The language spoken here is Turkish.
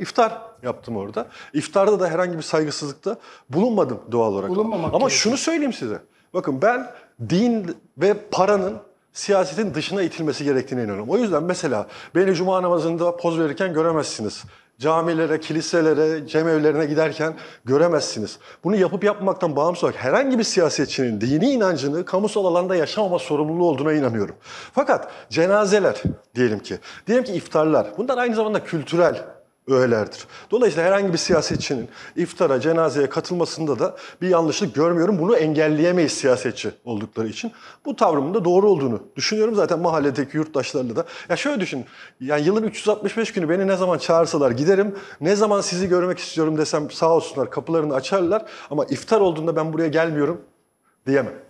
iftar yaptım orada. İftarda da herhangi bir saygısızlıkta bulunmadım doğal olarak. Bulunmamak Ama gerekiyor. şunu söyleyeyim size. Bakın ben din ve paranın siyasetin dışına itilmesi gerektiğine inanıyorum. O yüzden mesela beni cuma namazında poz verirken göremezsiniz. Camilere, kiliselere, cemevlerine giderken göremezsiniz. Bunu yapıp yapmaktan bağımsız olarak herhangi bir siyasetçinin dini inancını kamusal alanda yaşamama sorumluluğu olduğuna inanıyorum. Fakat cenazeler diyelim ki, diyelim ki iftarlar, bunlar aynı zamanda kültürel öğelerdir. Dolayısıyla herhangi bir siyasetçinin iftara, cenazeye katılmasında da bir yanlışlık görmüyorum. Bunu engelleyemeyiz siyasetçi oldukları için. Bu tavrımın da doğru olduğunu düşünüyorum. Zaten mahalledeki yurttaşlarla da. Ya şöyle düşün. Yani yılın 365 günü beni ne zaman çağırsalar giderim. Ne zaman sizi görmek istiyorum desem sağ olsunlar kapılarını açarlar. Ama iftar olduğunda ben buraya gelmiyorum diyemem.